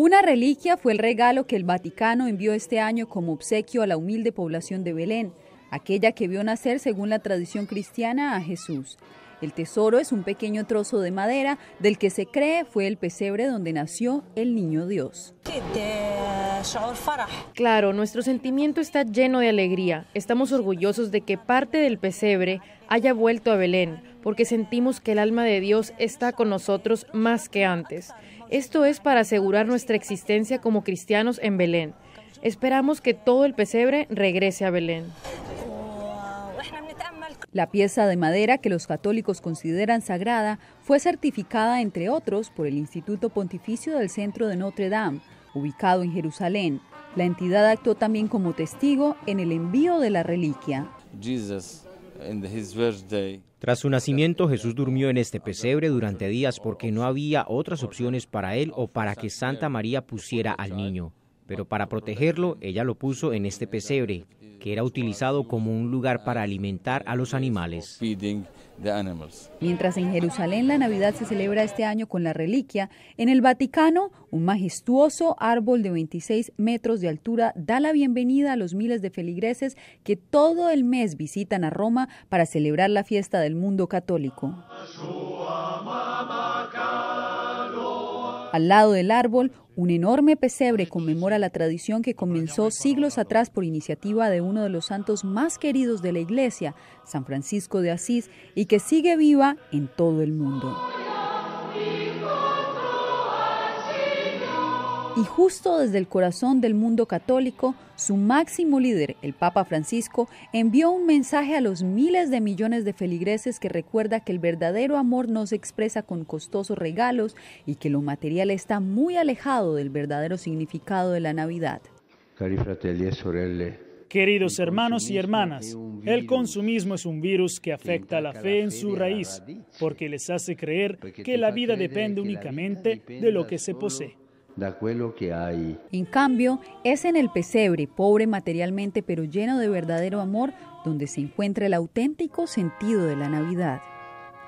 Una reliquia fue el regalo que el Vaticano envió este año como obsequio a la humilde población de Belén, aquella que vio nacer según la tradición cristiana a Jesús. El tesoro es un pequeño trozo de madera del que se cree fue el pesebre donde nació el niño Dios. Claro, nuestro sentimiento está lleno de alegría. Estamos orgullosos de que parte del pesebre haya vuelto a Belén, porque sentimos que el alma de Dios está con nosotros más que antes. Esto es para asegurar nuestra existencia como cristianos en Belén. Esperamos que todo el pesebre regrese a Belén. La pieza de madera que los católicos consideran sagrada fue certificada, entre otros, por el Instituto Pontificio del Centro de Notre Dame Ubicado en Jerusalén, la entidad actuó también como testigo en el envío de la reliquia. Tras su nacimiento, Jesús durmió en este pesebre durante días porque no había otras opciones para él o para que Santa María pusiera al niño pero para protegerlo ella lo puso en este pesebre, que era utilizado como un lugar para alimentar a los animales. Mientras en Jerusalén la Navidad se celebra este año con la reliquia, en el Vaticano un majestuoso árbol de 26 metros de altura da la bienvenida a los miles de feligreses que todo el mes visitan a Roma para celebrar la fiesta del mundo católico. Al lado del árbol, un enorme pesebre conmemora la tradición que comenzó siglos atrás por iniciativa de uno de los santos más queridos de la Iglesia, San Francisco de Asís, y que sigue viva en todo el mundo. y justo desde el corazón del mundo católico, su máximo líder, el Papa Francisco, envió un mensaje a los miles de millones de feligreses que recuerda que el verdadero amor no se expresa con costosos regalos y que lo material está muy alejado del verdadero significado de la Navidad. E Queridos hermanos y hermanas, el consumismo es un virus que afecta a la fe en su raíz, porque les hace creer que la vida depende únicamente de lo que se posee. En cambio, es en el pesebre, pobre materialmente pero lleno de verdadero amor, donde se encuentra el auténtico sentido de la Navidad.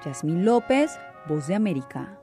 Yasmín López, Voz de América.